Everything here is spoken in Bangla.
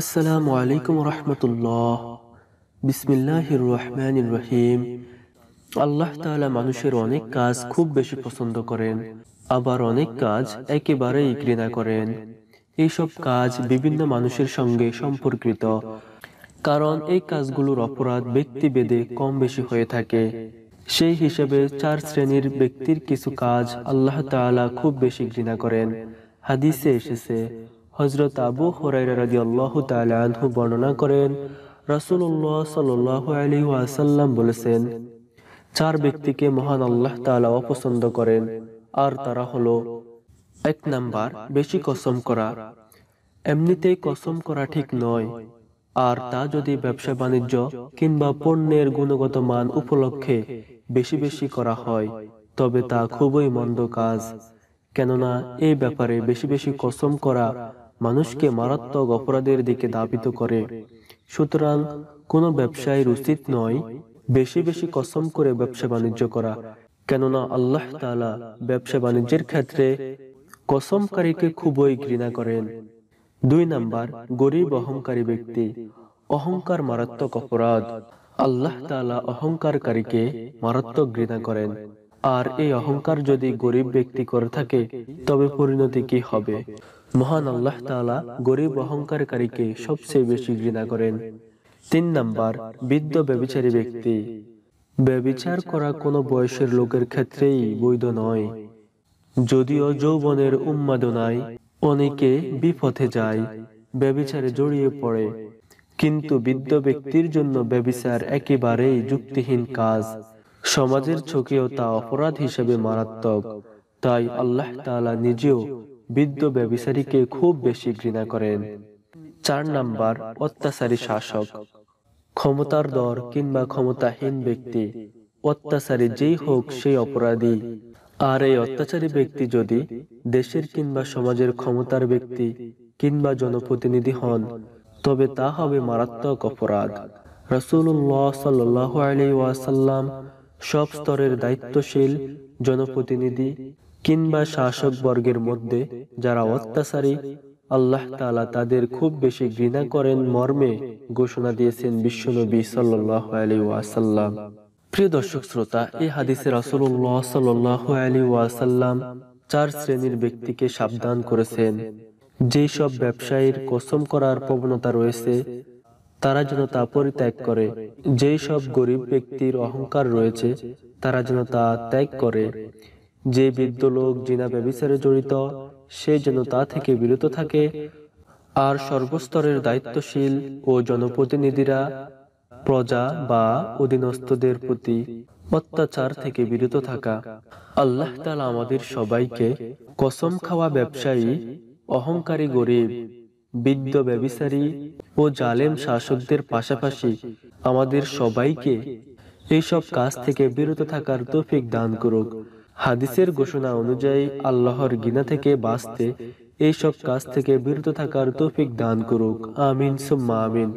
আসসালামু আলাইকুম রহমতুল্লাহ বিসমিল্লাহির রহমানির রহিম আল্লাহ তালা মানুষের অনেক কাজ খুব বেশি পছন্দ করেন আবার অনেক কাজ একেবারেই ঘৃণা করেন এইসব কাজ বিভিন্ন মানুষের সঙ্গে সম্পর্কিত কারণ এই কাজগুলোর অপরাধ ব্যক্তিভেদে কম বেশি হয়ে থাকে সেই হিসেবে চার শ্রেণীর ব্যক্তির কিছু কাজ আল্লাহ তালা খুব বেশি ঘৃণা করেন হাদিসে এসেছে হজরত আবু হরাইরা রাজি আল্লাহ তালহু বর্ণনা করেন রসুল্লাহ সাল আলী ওয়াসাল্লাম বলেছেন চার ব্যক্তিকে মহান আল্লাহ তালা অপছন্দ করেন আর তারা হলো এক নাম্বার বেশি কসম করা এমনিতেই কসম করা ঠিক নয় আর তা যদি ব্যবসা বাণিজ্য কিংবা পণ্যের গুণগত মান উপলক্ষে বেশি বেশি করা হয় তবে তা খুবই মন্দ কাজ কেননা এই ব্যাপারে বেশি বেশি কসম করা মানুষকে মারাত্মক অপরাধের দিকে ধাবিত করে সুতরাং কোনো ব্যবসায়ীর উচিত নয় বেশি বেশি কসম করে ব্যবসা বাণিজ্য করা কেননা আল্লাহ তালা ব্যবসা বাণিজ্যের ক্ষেত্রে কসমকারীকে খুবই ঘৃণা করেন দুই নাম্বার গরিব অহংকারী ব্যক্তি অহংকার মারাত্মক অপরাধ আল্লাহ তালা অহংকারকারীকে মারাত্মক ঘৃণা করেন আর এই অহংকার যদি গরিব ব্যক্তি করে থাকে তবে পরিণতি কি হবে মহান আল্লাহ তালা গরিব অহংকারীকে সবচেয়ে বেশি ঘৃণা করেন তিন নাম্বার বৃদ্ধ ব্যবিচারী ব্যক্তি ব্যবিচার করা কোনো বয়সের লোকের ক্ষেত্রেই বৈধ নয় যদিও যৌবনের উন্মাদনায় অনেকে বিপথে যায় ব্যবিচারে জড়িয়ে পড়ে কিন্তু বৃদ্ধ ব্যক্তির জন্য ব্যবিচার একেবারেই যুক্তিহীন কাজ সমাজের চোখেও তা অপরাধ হিসেবে মারাত্মক তাই আল্লাহ তালা নিজেও বৃদ্ধ ব্যবিচারীকে খুব বেশি ঘৃণা করেন চার নাম্বার অত্যাচারী শাসক ক্ষমতার দর কিংবা ক্ষমতাহীন ব্যক্তি অত্যাচারী যেই হোক সেই অপরাধী আর এই অত্যাচারী ব্যক্তি যদি দেশের কিংবা সমাজের ক্ষমতার ব্যক্তি কিংবা জনপ্রতিনিধি হন তবে তা হবে মারাত্মক অপরাধ রসুল্লাহ সাল্লাহ আলী ওয়াসাল্লাম সব স্তরের দায়িত্বশীল জনপ্রতিনিধি কিংবা শাসকবর্গের মধ্যে যারা অত্যাচারী আল্লাহ তালা তাদের খুব বেশি ঘৃণা করেন মর্মে ঘোষণা দিয়েছেন বিশ্বনবী সাল্লাহ ওয়াসাল্লাম প্রিয় দর্শক শ্রোতা এই হাদিসে রাসুল্লাহ সাল্লাহ ওয়াসাল্লাম চার শ্রেণীর ব্যক্তিকে সাবধান করেছেন যে সব ব্যবসায়ীর কসম করার প্রবণতা রয়েছে তারা যেন তা পরিত্যাগ করে যে সব গরিব ব্যক্তির অহংকার রয়েছে তারা যেন তা ত্যাগ করে যে বৃদ্ধ লোক জিনা ব্যবিচারে জড়িত সে যেন তা থেকে বিরত থাকে আর সর্বস্তরের দায়িত্বশীল ও জনপ্রতিনিধিরা প্রজা বা অধীনস্থদের প্রতি অত্যাচার থেকে বিরত থাকা আল্লাহ তালা আমাদের সবাইকে কসম খাওয়া ব্যবসায়ী অহংকারী গরিব বিদ্য ব্যবিচারী ও জালেম শাসকদের পাশাপাশি আমাদের সবাইকে এইসব কাজ থেকে বিরত থাকার তৌফিক দান করুক হাদিসের ঘোষণা অনুযায়ী আল্লাহর গিনা থেকে বাঁচতে এইসব কাজ থেকে বিরত থাকার তৌফিক দান করুক আমিন সুম্মা আমিন